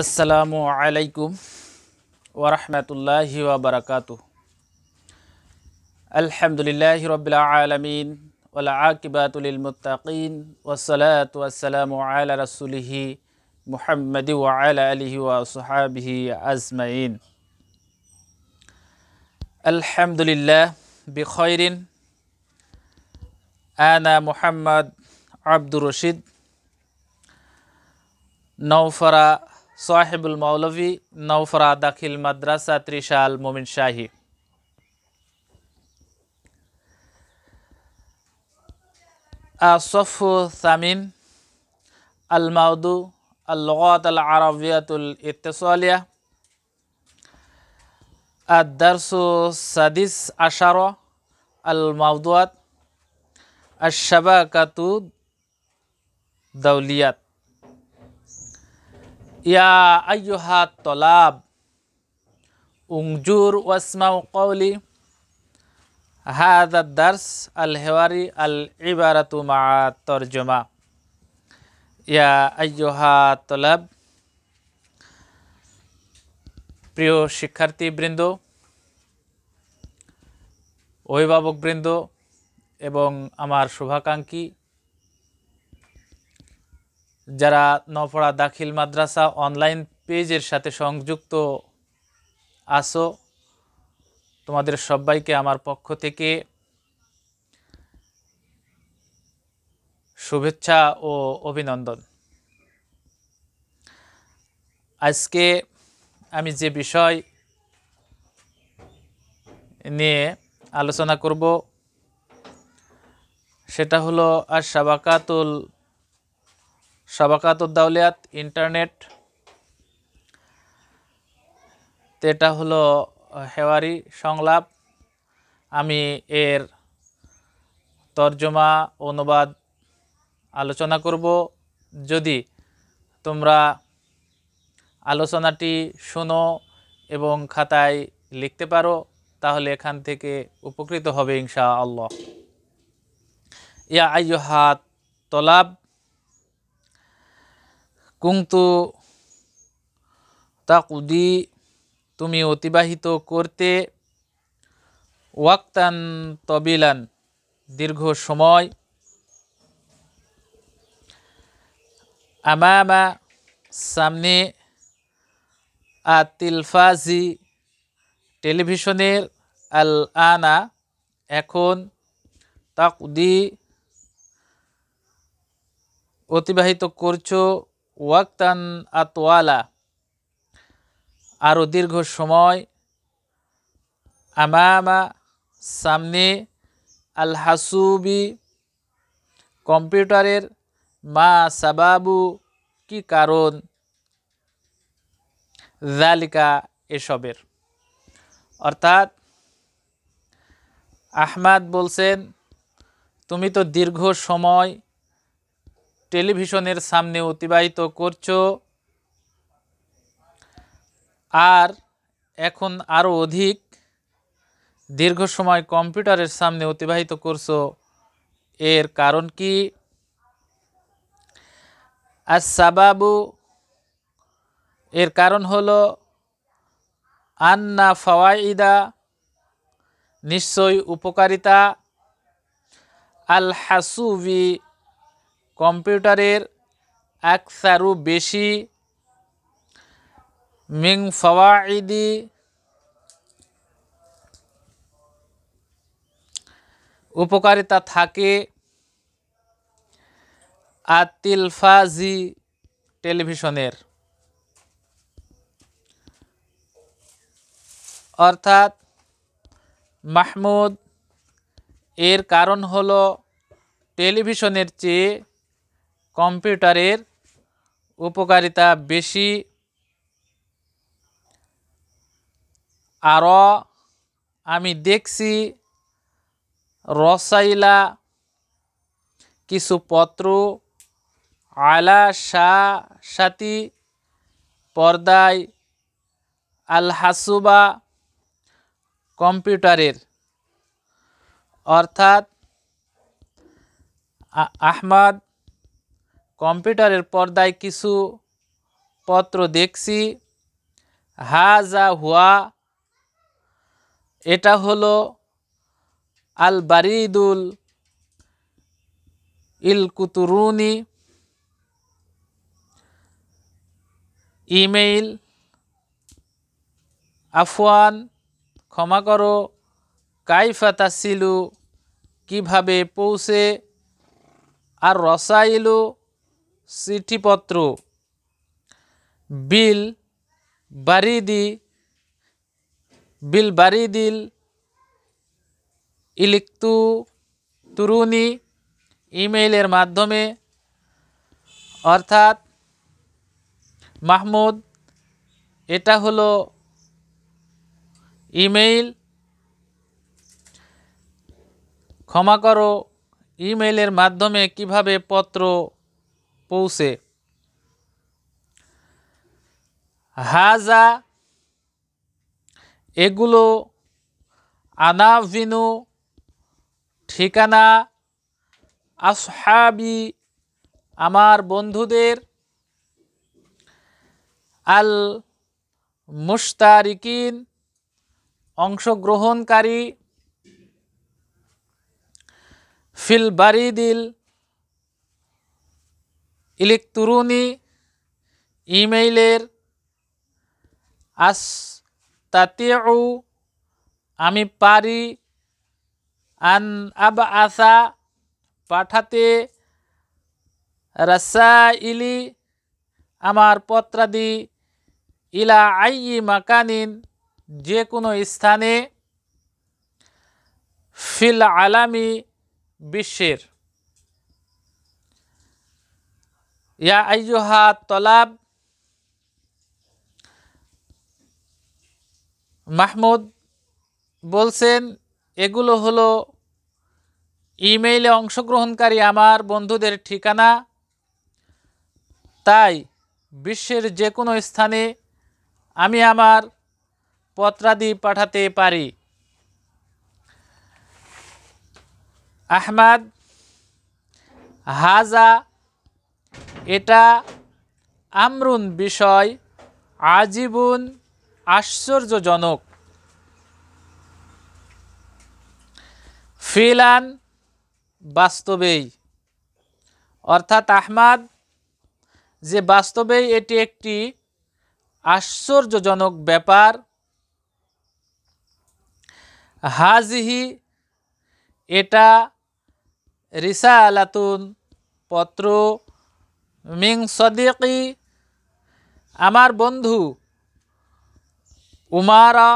আসসালামু আলাইকুম ওরহমতুল্লাহি ওবরাকাত আলহামদুলিল্লাহ রবিল আলমিন ওলা আকিবাতুল মুতাকিন ওসলাত ওয়াসালামু আলা রসুলিহি মুহাম্মদি ওয়ালা আলহি ওয়াসহাবিহি আজমাইন আলহামদুলিল্লাহ বিখয়রিন আনা মুহাম্মদ আব্দুর রশিদ নৌফরা صاحب المولوي نوفرا داخل مدرسة رشال مومن شاهي الصف الثامن الموضوع اللغات العربية الاتصالية الدرس السادس عشر الموضوعات الشبكة الدولية ইয়া আইহা তলাব উংজুর ওয়াসমাউ কৌলি হাদ দার্স আল হেওয়ারি আল ইবারাতু মা তরজমা ইয়া আইহা তলাব প্রিয় শিক্ষার্থীবৃন্দ অভিভাবকবৃন্দ এবং আমার শুভাকাঙ্ক্ষী যারা নপড়া দাখিল মাদ্রাসা অনলাইন পেজের সাথে সংযুক্ত আসো তোমাদের সবাইকে আমার পক্ষ থেকে শুভেচ্ছা ও অভিনন্দন আজকে আমি যে বিষয় নিয়ে আলোচনা করব সেটা হলো আর সাবাকাতুল সাবাকাতুদ্দাউলিয়াত ইন্টারনেট তো এটা হলো হেওয়ারি সংলাপ আমি এর তর্জমা অনুবাদ আলোচনা করব যদি তোমরা আলোচনাটি শোনো এবং খাতায় লিখতে পারো তাহলে এখান থেকে উপকৃত হবে ইনশা আল্লাহ ইয়া আইয়ুহাত তলাব কুংতু তাকুদি তুমি অতিবাহিত করতে ওয়াক্তান তবিলান দীর্ঘ সময় আমামা সামনে আতিলফাজি টেলিভিশনের আল আনা এখন তাকুদি অতিবাহিত করছো ওয়াক্তান আতওয়ালা আরও দীর্ঘ সময় আমামা সামনে আল হাসুবি কম্পিউটারের মা সাবাবু কি কারণ জালিকা এসবের অর্থাৎ আহমাদ বলছেন তুমি তো দীর্ঘ সময় টেলিভিশনের সামনে অতিবাহিত করছো আর এখন আরও অধিক দীর্ঘ সময় কম্পিউটারের সামনে অতিবাহিত করছো এর কারণ কি আর সাবাবু এর কারণ হল আন্না ফওয়াইদা নিশ্চয় উপকারিতা আল হাসুবি কম্পিউটারের আকসারু বেশি মিং ফওয়াইদি উপকারিতা থাকে আতিলফাজি টেলিভিশনের অর্থাৎ মাহমুদ এর কারণ হলো টেলিভিশনের চেয়ে কম্পিউটারের উপকারিতা বেশি আরও আমি দেখছি রসাইলা কিছু পত্র আলা শাহ সাথী পর্দায় আলহাসুবা কম্পিউটারের অর্থাৎ আহমদ কম্পিউটারের পর্দায় কিছু পত্র দেখছি হা যা হুয়া এটা হলো আল বারিদুল ইলকুতুরুনি ইমেইল আফওয়ান ক্ষমা করো কাইফা তাসিলু কিভাবে পৌঁছে আর রসাইলু চিঠিপত্র বিল বারিদি বিল দিল ইলিক্তু তুরুনি ইমেইলের মাধ্যমে অর্থাৎ মাহমুদ এটা হলো ইমেইল ক্ষমা করো ইমেইলের মাধ্যমে কিভাবে পত্র পৌঁছে হাজা এগুলো আনাভিনু ঠিকানা আসহাবি আমার বন্ধুদের আল মুস্তারিকিন অংশগ্রহণকারী ফিল বারিদিল ইলেকট্রনি ইমেইলের আস তাতেউ আমি পারি আন আব আসা পাঠাতে রাসাইলি আমার পত্রাদি ইলা আই মাকানিন যে কোনো স্থানে ফিল আলামি বিশ্বের ইয়া তলাব মাহমুদ বলছেন এগুলো হলো ইমেইলে অংশগ্রহণকারী আমার বন্ধুদের ঠিকানা তাই বিশ্বের যে কোনো স্থানে আমি আমার পত্রাদি পাঠাতে পারি আহমাদ হাজা এটা আমরুন বিষয় আজীবন আশ্চর্যজনক ফিলান বাস্তবেই অর্থাৎ আহমাদ যে বাস্তবেই এটি একটি আশ্চর্যজনক ব্যাপার হাজিহি এটা রিসা আলাতুন পত্র মিং সদিকি আমার বন্ধু উমারা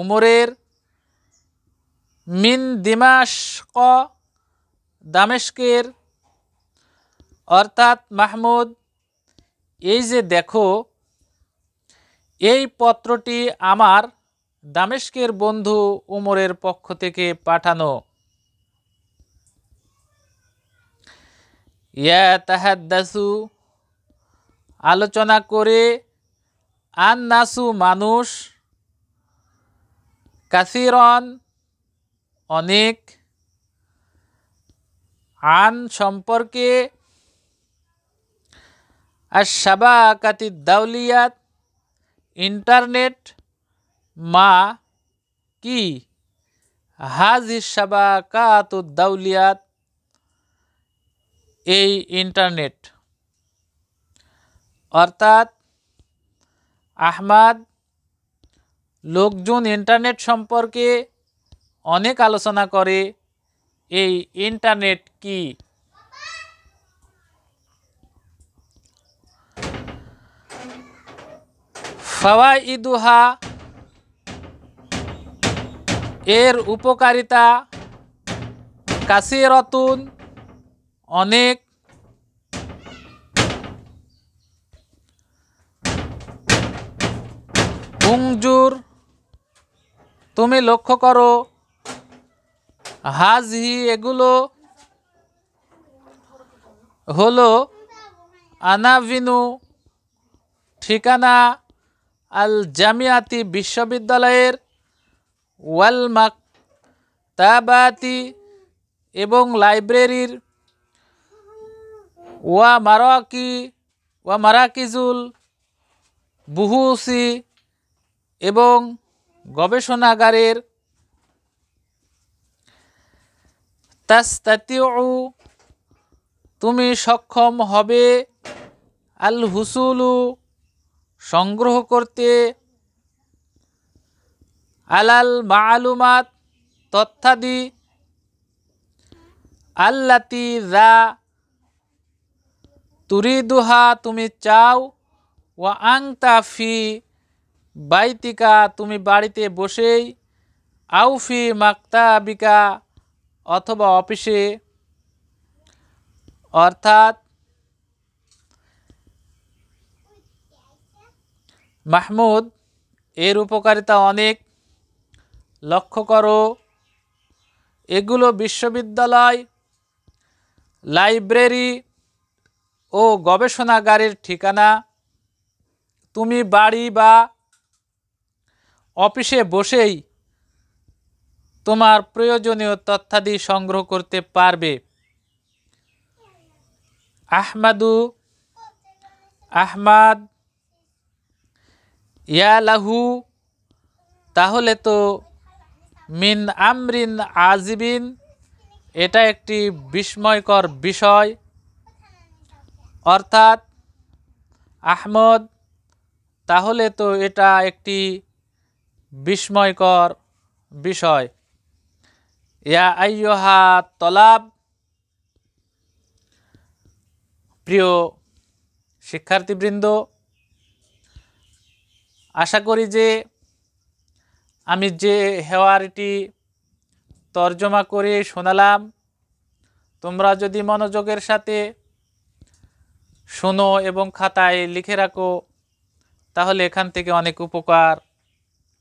উমরের মিন দিমাশক দামেশকের অর্থাৎ মাহমুদ এই যে দেখো এই পত্রটি আমার দামেশকের বন্ধু উমরের পক্ষ থেকে পাঠানো ইয়াতাহাদ্দাসু আলোচনা করে আন নাসু মানুষ কাসিরন অনেক আন সম্পর্কে আর সাবাকাতি দাউলিয়াত ইন্টারনেট মা কি হাজ সাবাকাত দাউলিয়াত এই ইন্টারনেট অর্থাৎ আহমাদ লোকজন ইন্টারনেট সম্পর্কে অনেক আলোচনা করে এই ইন্টারনেট কি ফাওয়াইদুহা এর উপকারিতা কাসিরতুন অনেক হুংজুর তুমি লক্ষ্য করো হাজহি এগুলো হলো আনাভিনু ঠিকানা আল জামিয়াতি বিশ্ববিদ্যালয়ের ওয়ালমাক তাবাতি এবং লাইব্রেরির ওয়া মারাকি ওয়া মারাকিজুল বুহুসি এবং গবেষণাগারের তাস্তাতিউ তুমি সক্ষম হবে আল হুসুলু সংগ্রহ করতে আলাল মালুমাত তথ্যাদি আল্লাতি রা তুরিদুহা তুমি চাও ওয়া আংতা ফি বাইতিকা তুমি বাড়িতে বসেই আউফি মাক্তাবিকা অথবা অফিসে অর্থাৎ মাহমুদ এর উপকারিতা অনেক লক্ষ্য করো এগুলো বিশ্ববিদ্যালয় লাইব্রেরি ও গবেষণাগারের ঠিকানা তুমি বাড়ি বা অফিসে বসেই তোমার প্রয়োজনীয় তথ্যাদি সংগ্রহ করতে পারবে আহমাদু আহমাদ ইয়ালাহু তাহলে তো মিন আমরিন আজিবিন এটা একটি বিস্ময়কর বিষয় অর্থাৎ আহমদ তাহলে তো এটা একটি বিস্ময়কর বিষয় ইয়া আইয়হা তলাব প্রিয় শিক্ষার্থীবৃন্দ আশা করি যে আমি যে হেওয়ারটি তর্জমা করে শোনালাম তোমরা যদি মনোযোগের সাথে শোনো এবং খাতায় লিখে রাখো তাহলে এখান থেকে অনেক উপকার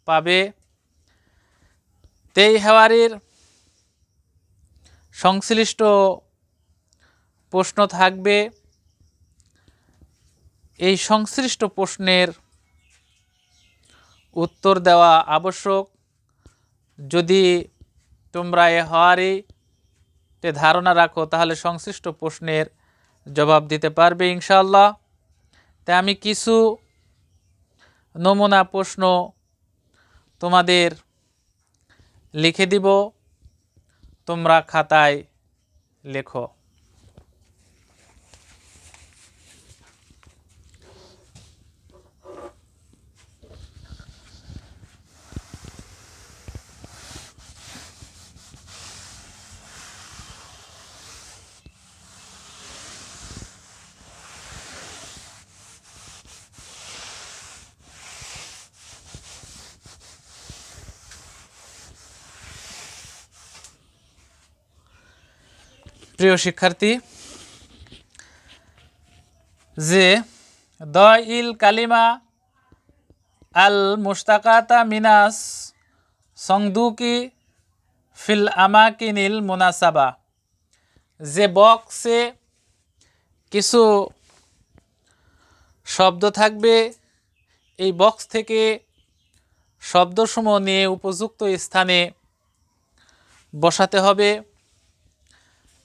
পাবে তেই হেওয়ারির সংশ্লিষ্ট প্রশ্ন থাকবে এই সংশ্লিষ্ট প্রশ্নের উত্তর দেওয়া আবশ্যক যদি তোমরা এ হওয়ারই ধারণা রাখো তাহলে সংশ্লিষ্ট প্রশ্নের জবাব দিতে পারবে ইনশাল্লাহ তাই আমি কিছু নমুনা প্রশ্ন তোমাদের লিখে দিব তোমরা খাতায় লেখো প্রিয় শিক্ষার্থী যে দ ইল কালিমা আল মুস্তাকাতা মিনাস সংদুকি ফিল আমাকিনিল মোনাসাবা যে বক্সে কিছু শব্দ থাকবে এই বক্স থেকে শব্দসমূহ নিয়ে উপযুক্ত স্থানে বসাতে হবে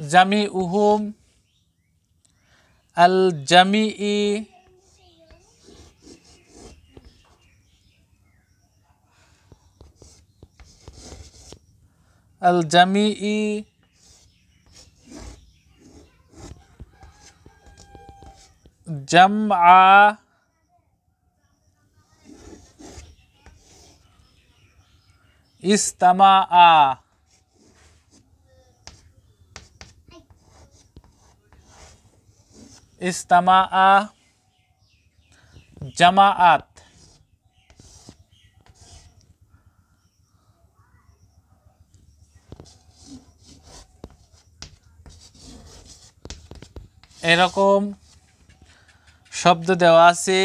जमी उहम अल जमी अल जमी जम आ इस्तमा आ ইস্তামা জামাআত এরকম শব্দ দেওয়া আছে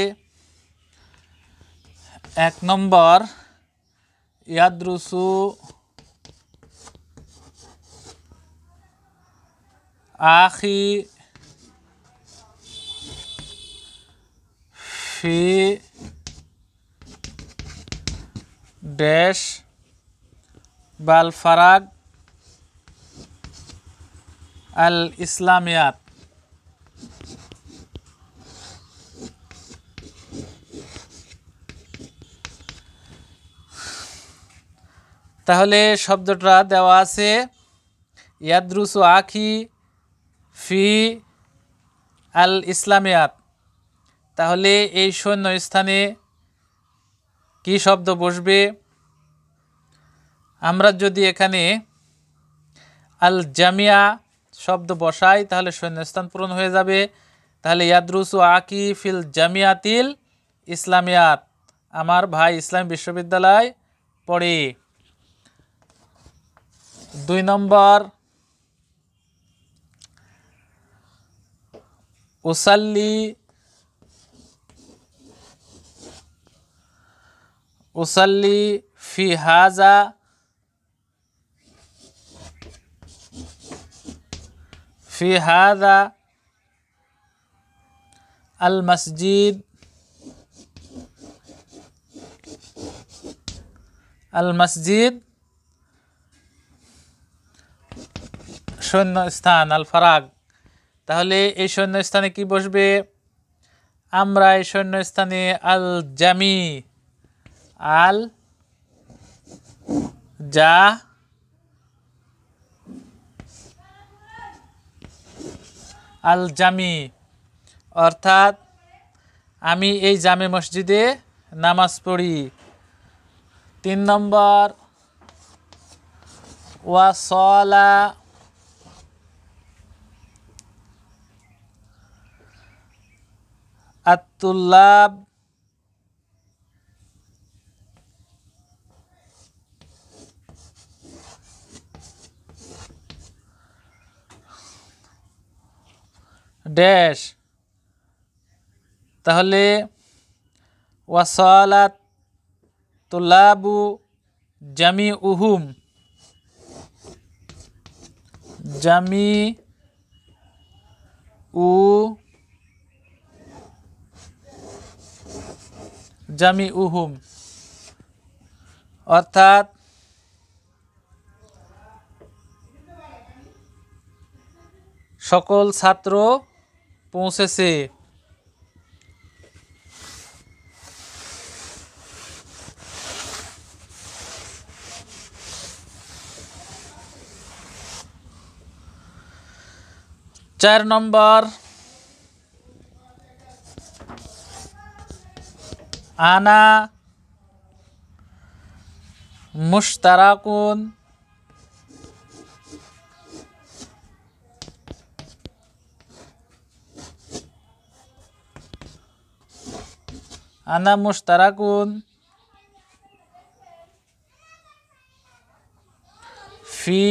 এক নম্বর ইয়াদ্রুসু আখি ফি ড্যাশ বালফারাগ আল ইসলামিয়াত তাহলে শব্দটা দেওয়া আছে ইয়াদ্রুসু আখি ফি আল ইসলামিয়াত তাহলে এই শূন্য স্থানে কি শব্দ বসবে আমরা যদি এখানে আল জামিয়া শব্দ বসাই তাহলে শূন্যস্থান পূরণ হয়ে যাবে তাহলে ইয়াদ্রুসু আকি ফিল জামিয়াতিল ইসলামিয়াত আমার ভাই ইসলাম বিশ্ববিদ্যালয় পড়ে দুই নম্বর ওসাল্লি উসাল্লি ফি হাজা ফি হাজা আল মসজিদ আল মসজিদ শূন্যস্থান আল ফারাগ তাহলে এই স্থানে কি বসবে আমরা এই স্থানে আল জামি আল যা আল জামি অর্থাৎ আমি এই জামে মসজিদে নামাজ পড়ি তিন নম্বর ওয়াসলা আত্তুল্লাভ ড্যাশ তাহলে ওয়াসলাত তোলাবু জামি উহুম জামি উ জামি উহুম অর্থাৎ সকল ছাত্র पूछ से चार नंबर आना मुश्तराकुन আনা মুস্তারাকুন ফি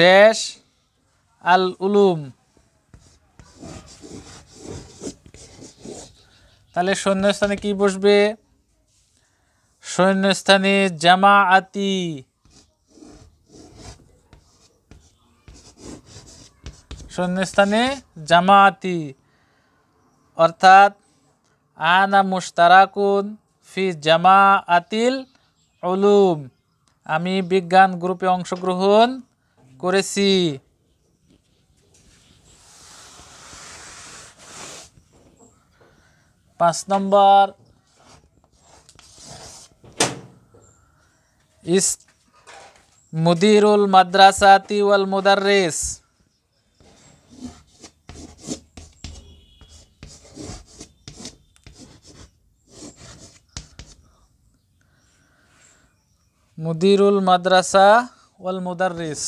ড্যাশ আল উলুম তাহলে শূন্যস্থানে কি বসবে শূন্যস্থানে জামাআতি শূন্যস্থানে জামাআতি অর্থাৎ আনা মুশতারাকুন ফি জামা আতিল অলুম আমি বিজ্ঞান গ্রুপে অংশগ্রহণ করেছি পাঁচ নম্বর ইস মুদিরুল মাদ্রাসাতি ওয়াল মুদার্রিস মুদিরুল মাদ্রাসা ওয়াল মুদারিস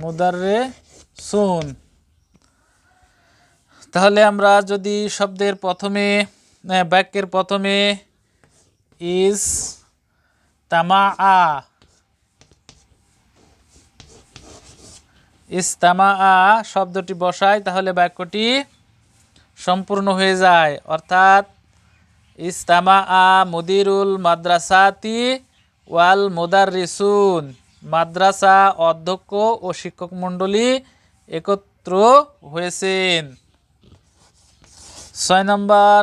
মুদাররে সুন তাহলে আমরা যদি শব্দের প্রথমে বাক্যের প্রথমে ইজ তামা আ ইস্তামা শব্দটি বসাই তাহলে বাক্যটি সম্পূর্ণ হয়ে যায় অর্থাৎ ইস্তামা মুদিরুল মাদ্রাসাতি ওয়াল মোদারিসুন মাদ্রাসা অধ্যক্ষ ও শিক্ষক মণ্ডলী একত্র হয়েছেন ছয় নম্বর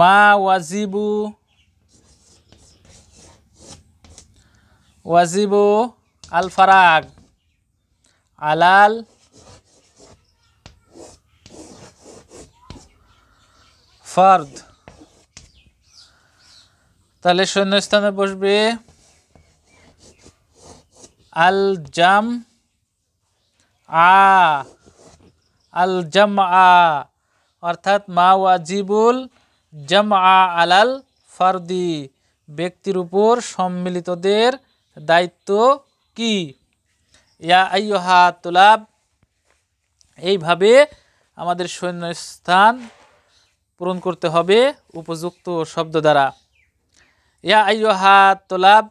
মা ওয়াজিবু ওয়াজিবু আল ফারাক আলাল ফার্দ তাহলে শূন্যস্থানে বসবে আল জাম আ আল জম আ অর্থাৎ মা ওয়াজিবুল জম আ আলাল ফার্দি ব্যক্তির উপর সম্মিলিতদের দায়িত্ব কি ইয়া আইয়হা তোলাব এইভাবে আমাদের সৈন্যস্থান পূরণ করতে হবে উপযুক্ত শব্দ দ্বারা ইয়া আইয়হা তোলাব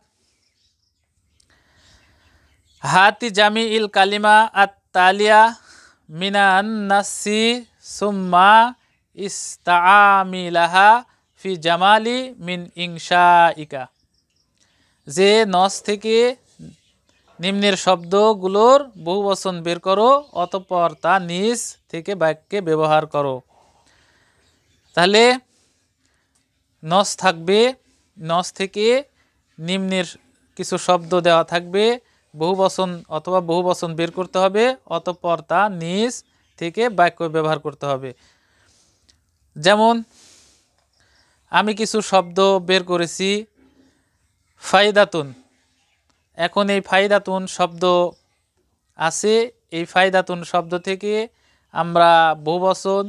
হাতি জামি ইল কালিমা আত তালিয়া মিনান্নাসি সুম্মা ইস্তামিলাহা ফি জামালি মিন ইংশা ইকা যে নস থেকে নিম্নের শব্দগুলোর বহু বচন বের করো অতঃপর তা নিজ থেকে বাক্যে ব্যবহার করো তাহলে নস থাকবে নস থেকে নিম্নের কিছু শব্দ দেওয়া থাকবে বহু বচন অথবা বহু বচন বের করতে হবে অতঃপর তা নিজ থেকে বাক্য ব্যবহার করতে হবে যেমন আমি কিছু শব্দ বের করেছি ফায়দাতুন এখন এই ফাইদাতুন শব্দ আছে এই ফাইদাতুন শব্দ থেকে আমরা বহুবচন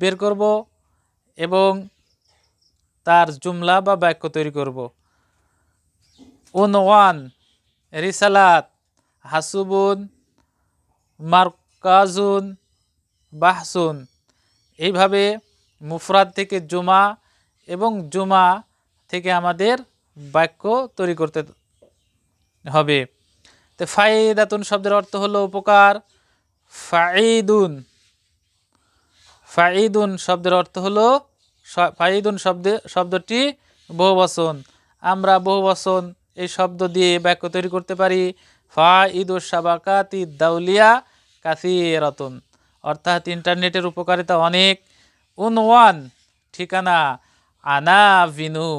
বের করব এবং তার জুমলা বা বাক্য তৈরি করব ওয়ান রিসালাত হাসুবুন মার্কাজুন বাহসুন এইভাবে মুফরাদ থেকে জুমা এবং জুমা থেকে আমাদের বাক্য তৈরি করতে হবে তো ফাইদাতুন শব্দের অর্থ হলো উপকার ফাইদুন ফাইদুন শব্দের অর্থ হলো ফাইদুন শব্দে শব্দটি বহুবচন আমরা বহুবচন এই শব্দ দিয়ে বাক্য তৈরি করতে পারি ফাঈদুস সাবাকাতি দাউলিয়া কাসিরাতুন অর্থাৎ ইন্টারনেটের উপকারিতা অনেক উনওয়ান ঠিকানা আনা ভিনু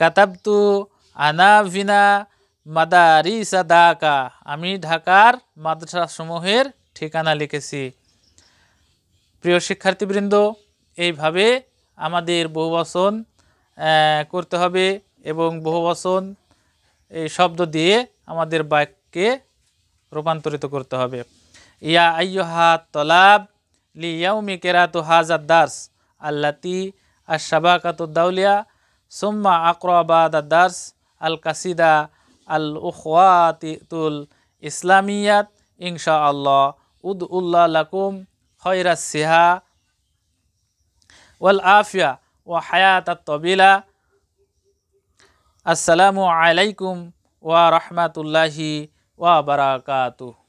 কাতাবতু আনাভিনা মাদারিসা দাকা আমি ঢাকার মাদ্রাসাসমূহের ঠিকানা লিখেছি প্রিয় শিক্ষার্থীবৃন্দ এইভাবে আমাদের বচন করতে হবে এবং বচন এই শব্দ দিয়ে আমাদের বাক্যে রূপান্তরিত করতে হবে ইয়া আইয়হা তলাব লিয়াউমি কেরাতু হাজার দাস আল্লাতি দাউলিয়া ثم أقرأ بعد الدرس القصيدة الأخوات الإسلامية إن شاء الله أدعو الله لكم خير الصحة والعافية وحياة الطبيله السلام عليكم ورحمة الله وبركاته